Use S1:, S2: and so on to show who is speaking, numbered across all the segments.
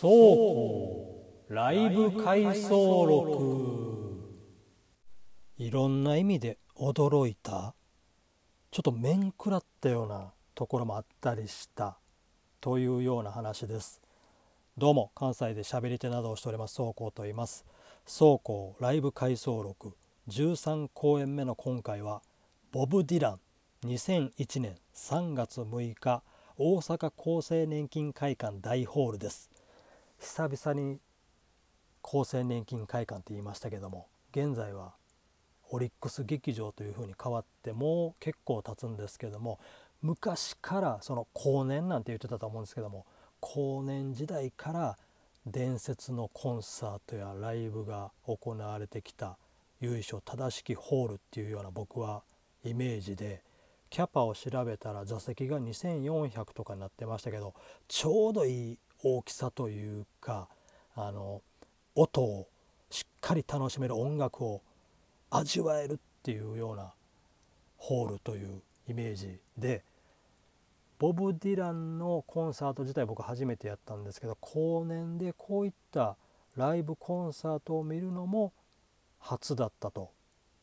S1: 倉庫ライブ回想録いろんな意味で驚いたちょっと面食らったようなところもあったりしたというような話ですどうも関西で喋り手などをしております倉庫と言います倉庫ライブ回想録13公演目の今回はボブ・ディラン2001年3月6日大阪厚生年金会館大ホールです久々に厚生年金会館って言いましたけども現在はオリックス劇場というふうに変わってもう結構経つんですけども昔からその後年なんて言ってたと思うんですけども後年時代から伝説のコンサートやライブが行われてきた由緒正しきホールっていうような僕はイメージでキャパを調べたら座席が2400とかになってましたけどちょうどいい大きさというかあの音をしっかり楽しめる音楽を味わえるっていうようなホールというイメージでボブ・ディランのコンサート自体僕初めてやったんですけど後年でこういったライブコンサートを見るのも初だったと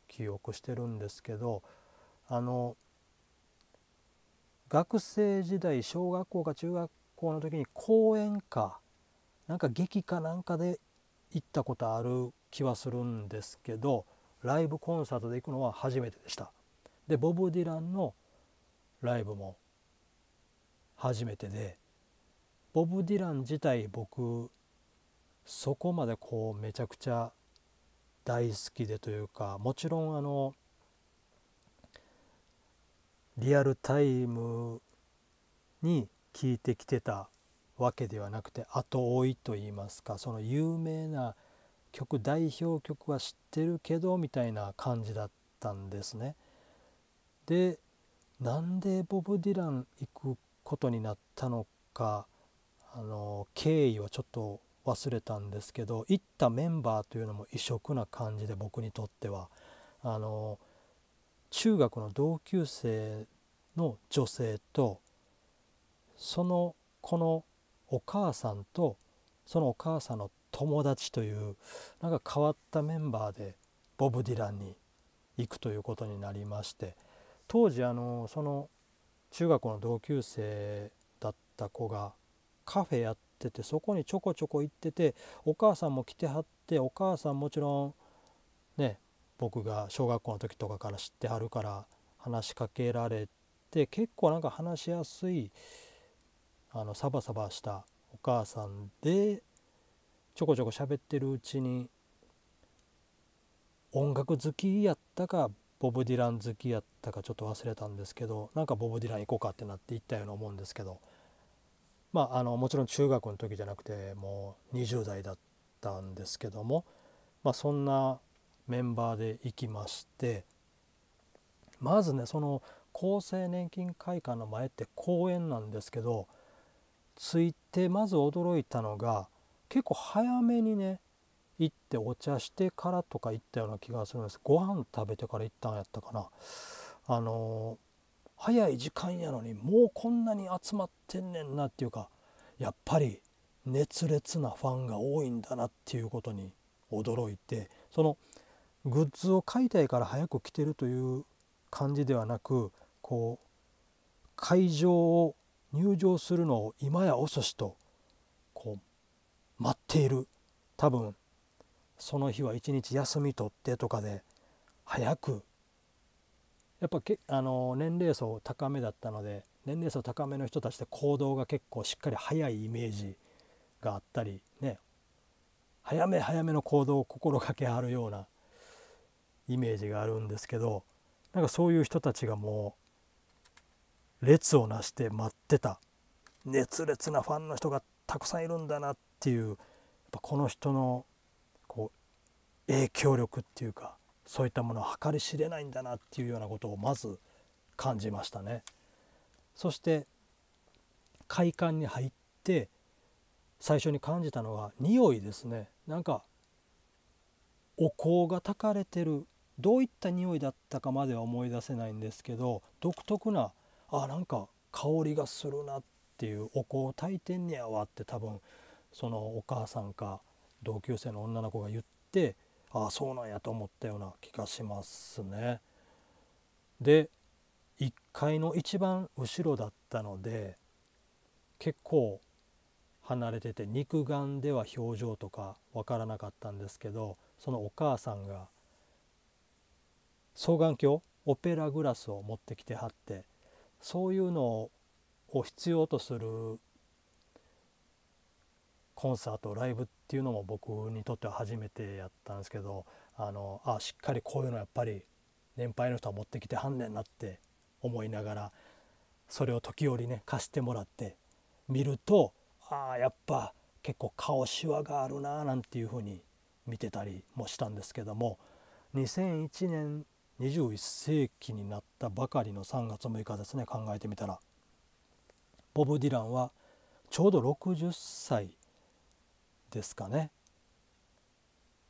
S1: 記憶してるんですけどあの学生時代小学校か中学校の時に講演かなんか劇かなんかで行ったことある気はするんですけどライブコンサートで行くのは初めてでした。でボブ・ディランのライブも初めてでボブ・ディラン自体僕そこまでこうめちゃくちゃ大好きでというかもちろんあのリアルタイムに聞いてきてたわけではなくて後追いと言いますかその有名な曲代表曲は知ってるけどみたいな感じだったんですね。でなんでボブ・ディラン行くことになったのかあの経緯をちょっと忘れたんですけど行ったメンバーというのも異色な感じで僕にとってはあの中学の同級生の女性とそのこのお母さんとそのお母さんの友達というなんか変わったメンバーでボブ・ディランに行くということになりまして当時あのその中学校の同級生だった子がカフェやっててそこにちょこちょこ行っててお母さんも来てはってお母さんもちろんね僕が小学校の時とかから知ってはるから話しかけられて結構なんか話しやすいあのサバサバしたお母さんでちょこちょこ喋ってるうちに音楽好きやったかボブ・ディラン好きやったかちょっと忘れたんですけどなんかボブ・ディラン行こうかってなって行ったような思うんですけどまああのもちろん中学の時じゃなくてもう20代だったんですけども、まあ、そんなメンバーで行きましてまずねその厚生年金会館の前って公園なんですけど着いてまず驚いたのが結構早めにね行ってお茶してからとか行ったような気がするんですご飯食べてから行ったんやったかなあのー、早い時間やのにもうこんなに集まってんねんなっていうかやっぱり熱烈なファンが多いんだなっていうことに驚いてそのグッズを買いたいから早く来てるという感じではなくこう会場を入場するのを今や遅しとこう待っている多分その日は一日休み取ってとかで早くやっぱけあの年齢層高めだったので年齢層高めの人たちって行動が結構しっかり早いイメージがあったりね早め早めの行動を心がけはるようなイメージがあるんですけどなんかそういう人たちがもう列をなして待ってた熱烈なファンの人がたくさんいるんだなっていうやっぱこの人のこう影響力っていうかそういったものを計り知れないんだなっていうようなことをまず感じましたね。そして快感に入って最初に感じたのが匂いですねなんかお香がたかれてるどういった匂いだったかまでは思い出せないんですけど独特なあなんか香りがするなっていうお香を炊いてんねやわって多分そのお母さんか同級生の女の子が言ってああそうなんやと思ったような気がしますね。で1階の一番後ろだったので結構離れてて肉眼では表情とか分からなかったんですけどそのお母さんが双眼鏡オペラグラスを持ってきてはってそういうのを必要とするコンサートライブっていうのも僕にとっては初めてやったんですけどあのあしっかりこういうのやっぱり年配の人は持ってきてはんねんなって思いながらそれを時折ね貸してもらって見るとああやっぱ結構顔しわがあるななんていうふうに見てたりもしたんですけども2001年21世紀になったばかりの3月6日ですね考えてみたらボブ・ディランはちょうど60歳ですかね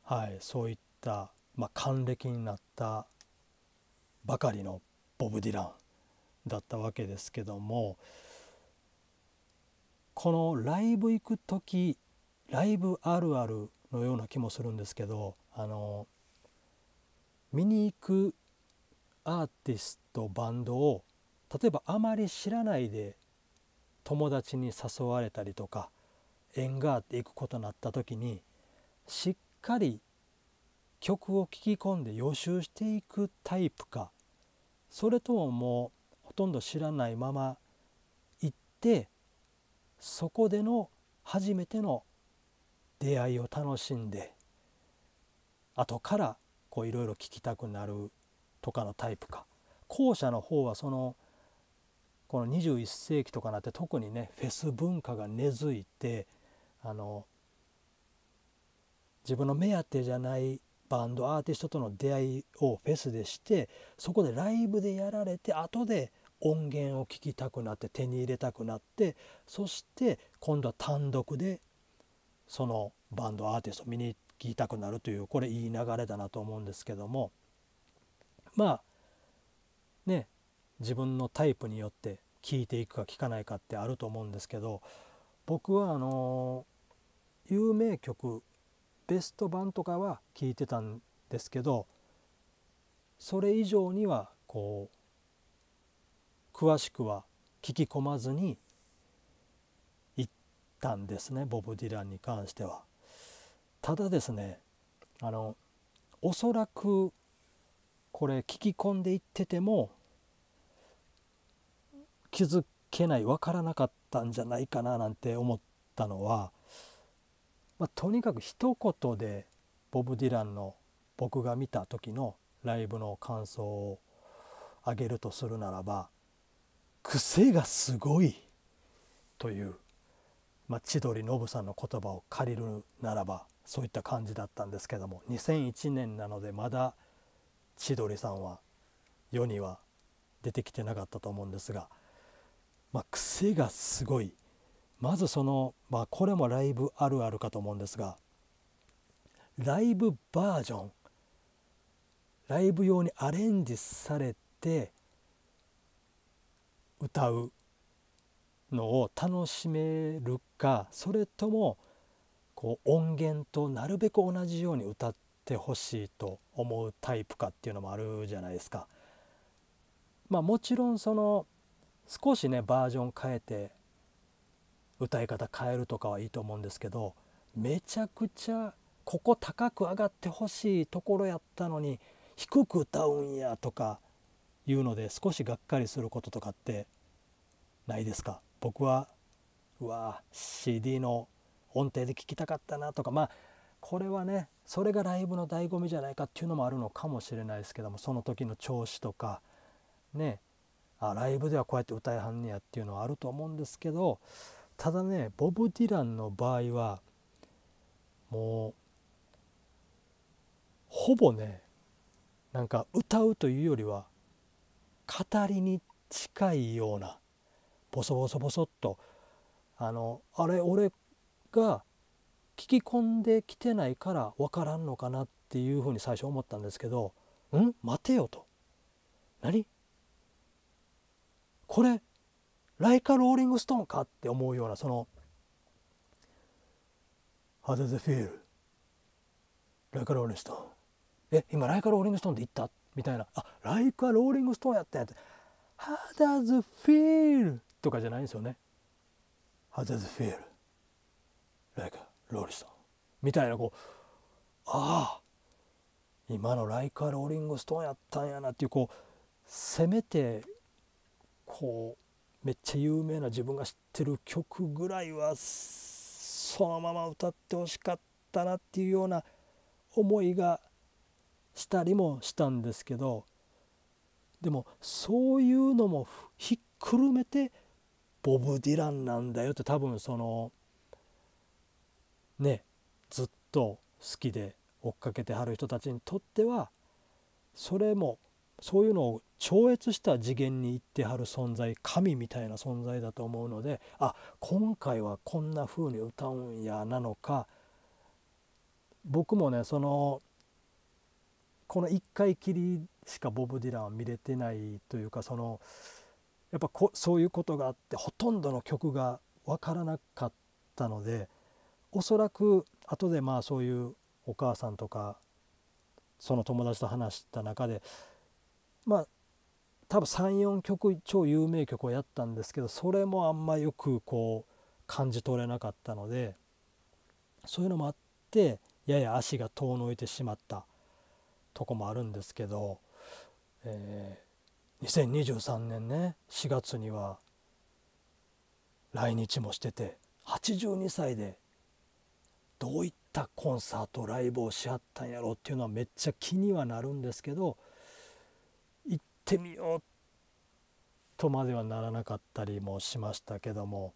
S1: はいそういった、まあ、還暦になったばかりのボブ・ディランだったわけですけどもこのライブ行く時ライブあるあるのような気もするんですけどあの見に行くアーティストバンドを例えばあまり知らないで友達に誘われたりとか縁があって行くことになった時にしっかり曲を聴き込んで予習していくタイプかそれとももうほとんど知らないまま行ってそこでの初めての出会いを楽しんで後からこういろいろ聴きたくなるとかのタイプか後者の方はそのこの21世紀とかなって特にねフェス文化が根付いてあの自分の目当てじゃないバンドアーティストとの出会いをフェスでしてそこでライブでやられて後で音源を聴きたくなって手に入れたくなってそして今度は単独でそのバンドアーティストを見に行きたくなるというこれいい流れだなと思うんですけどもまあね自分のタイプによって聞いていくか聞かないかってあると思うんですけど僕はあの有名曲ベスト版とかは聞いてたんですけどそれ以上にはこう詳しくは聞き込まずに行ったんですねボブ・ディランに関しては。ただですねあのおそらくこれ聞き込んでいってても気づけない分からなかったんじゃないかななんて思ったのは、まあ、とにかく一言でボブ・ディランの僕が見た時のライブの感想をあげるとするならば癖がすごいという、まあ、千鳥ノブさんの言葉を借りるならばそういった感じだったんですけども2001年なのでまだ「千鳥さんは世には出てきてなかったと思うんですが、まあ、癖がすごいまずその、まあ、これもライブあるあるかと思うんですがライブバージョンライブ用にアレンジされて歌うのを楽しめるかそれともこう音源となるべく同じように歌ってほしいと思うタイプかっていうのもあるじゃないですか。まあ、もちろんその少しねバージョン変えて歌い方変えるとかはいいと思うんですけどめちゃくちゃここ高く上がってほしいところやったのに低く歌うんやとかいうので少しがっかりすることとかってないですか僕はうわ CD の音程で聴きたかったなとかまあこれはねそれがライブの醍醐味じゃないかっていうのもあるのかもしれないですけどもその時の調子とかねあライブではこうやって歌いはんねやっていうのはあると思うんですけどただねボブ・ディランの場合はもうほぼねなんか歌うというよりは語りに近いようなボソボソボソっとあのあれ俺が聞き込んできてないから分からんのかなっていうふうに最初思ったんですけど「ん待てよ」と「何これライカ・ローリング・ストーンか?」って思うようなその「How does it feel? ライカ・ローリング・ストーン」え今ライカ・ローリング・ストーンで言ったみたいな「あライカ・ローリング・ストーンやったや」つ」「How does it feel? とかじゃないんですよね。How does it feel? Like ローリさんみたいなこうああ今のライカ・ローリング・ストーンやったんやなっていうこうせめてこうめっちゃ有名な自分が知ってる曲ぐらいはそのまま歌ってほしかったなっていうような思いがしたりもしたんですけどでもそういうのもひっくるめてボブ・ディランなんだよって多分そのねずっと好きで追っかけてはる人たちにとってはそれもそういうのを超越した次元に行ってはる存在神みたいな存在だと思うのであ今回はこんな風に歌うんやなのか僕もねそのこの1回きりしかボブ・ディランは見れてないというかそのやっぱこそういうことがあってほとんどの曲が分からなかったのでおそらく後でまあそういうお母さんとかその友達と話した中でまあ多分34曲超有名曲をやったんですけどそれもあんまよくこう感じ取れなかったのでそういうのもあってやや足が遠のいてしまったとこもあるんですけど、えー、2023年ね4月には来日もしてて82歳でどういったコンサートライブをしはったんやろうっていうのはめっちゃ気にはなるんですけど行ってみようとまではならなかったりもしましたけども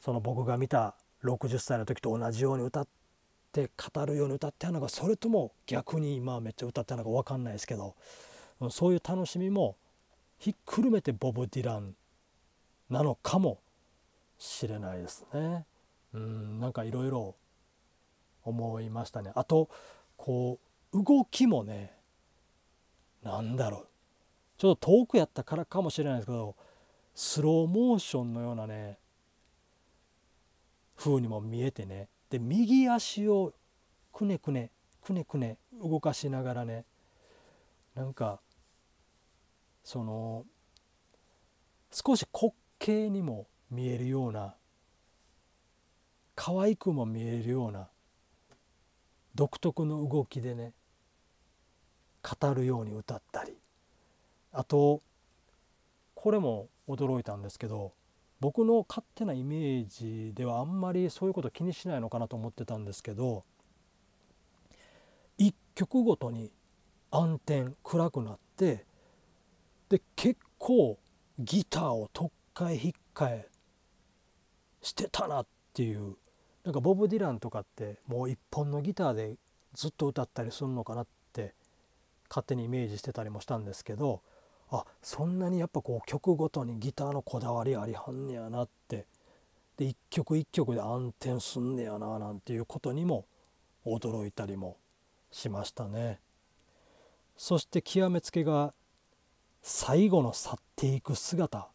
S1: その僕が見た60歳の時と同じように歌って語るように歌ってあるのかそれとも逆に今はめっちゃ歌ってたるのか分かんないですけどそういう楽しみもひっくるめてボブ・ディランなのかもしれないですね。うんなんかいろ思いましたねあとこう動きもね何だろうちょっと遠くやったからかもしれないですけどスローモーションのようなね風にも見えてねで右足をくねくねくねくね動かしながらねなんかその少し滑稽にも見えるような可愛くも見えるような独特の動きでね語るように歌ったりあとこれも驚いたんですけど僕の勝手なイメージではあんまりそういうこと気にしないのかなと思ってたんですけど一曲ごとに暗転暗くなってで結構ギターをとっかえひっかえしてたなっていうなんかボブ・ディランとかってもう一本のギターでずっと歌ったりするのかなって勝手にイメージしてたりもしたんですけどあそんなにやっぱこう曲ごとにギターのこだわりありはんねやなってで一曲一曲で暗転すんねやななんていうことにも驚いたりもしましたね。そして極めつけが最後の去っていく姿、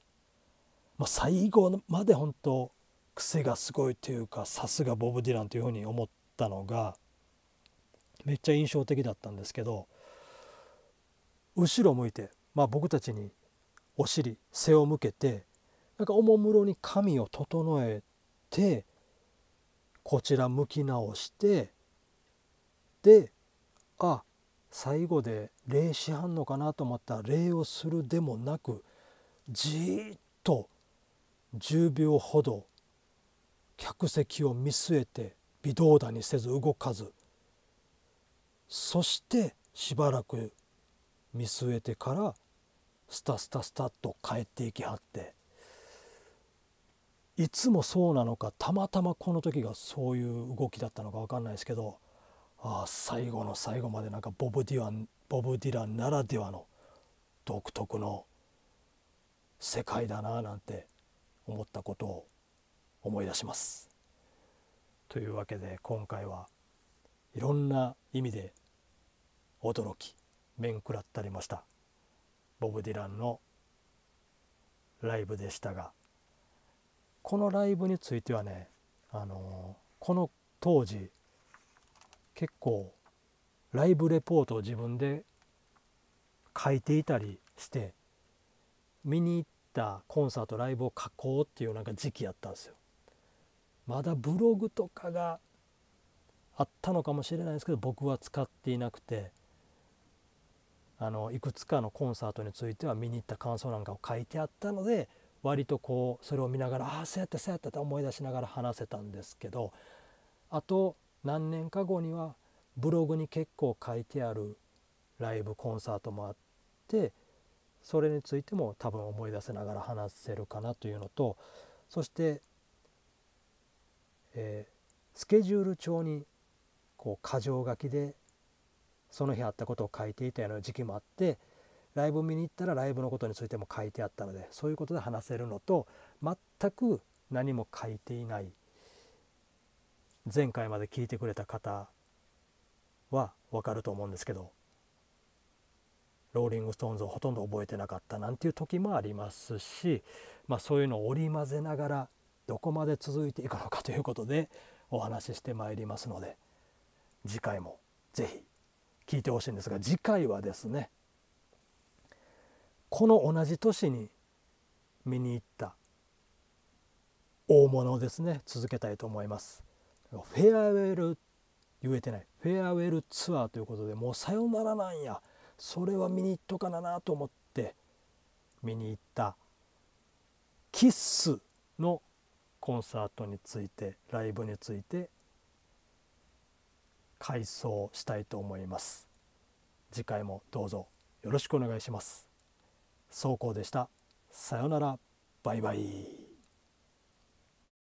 S1: まあ、最後まで本当癖がすごいというかさすがボブ・ディランというふうに思ったのがめっちゃ印象的だったんですけど後ろ向いて、まあ、僕たちにお尻背を向けてなんかおもむろに髪を整えてこちら向き直してであ最後で礼しはんのかなと思ったら礼をするでもなくじーっと10秒ほど客席を見据えて微動だにせず動かずそしてしばらく見据えてからスタスタスタと帰っていきはっていつもそうなのかたまたまこの時がそういう動きだったのか分かんないですけどあ最後の最後までなんかボブ・ディランボブ・ディランならではの独特の世界だななんて思ったことを思い出します。というわけで今回はいろんな意味で驚き面食らったりましたボブ・ディランのライブでしたがこのライブについてはねあのこの当時結構ライブレポートを自分で書いていたりして見に行ったコンサートライブを書こうっていうなんか時期やったんですよ。まだブログとかがあったのかもしれないですけど僕は使っていなくてあのいくつかのコンサートについては見に行った感想なんかを書いてあったので割とこうそれを見ながらああそうやったそうやったって思い出しながら話せたんですけどあと何年か後にはブログに結構書いてあるライブコンサートもあってそれについても多分思い出せながら話せるかなというのとそしてえー、スケジュール帳にこう箇条書きでその日あったことを書いていたような時期もあってライブ見に行ったらライブのことについても書いてあったのでそういうことで話せるのと全く何も書いていない前回まで聞いてくれた方は分かると思うんですけどローリング・ストーンズをほとんど覚えてなかったなんていう時もありますし、まあ、そういうのを織り交ぜながらどこまで続いていくのかということでお話ししてまいりますので次回も是非聞いてほしいんですが次回はですねこの同じ年に見に行った大物ですね続けたいと思います。フェアウェル言えてないフェアウェルツアーということでもうさよならなんやそれは見に行っとかななと思って見に行ったキッスのコンサートについてライブについて回想したいと思います次回もどうぞよろしくお願いします走行でしたさよならバイバイ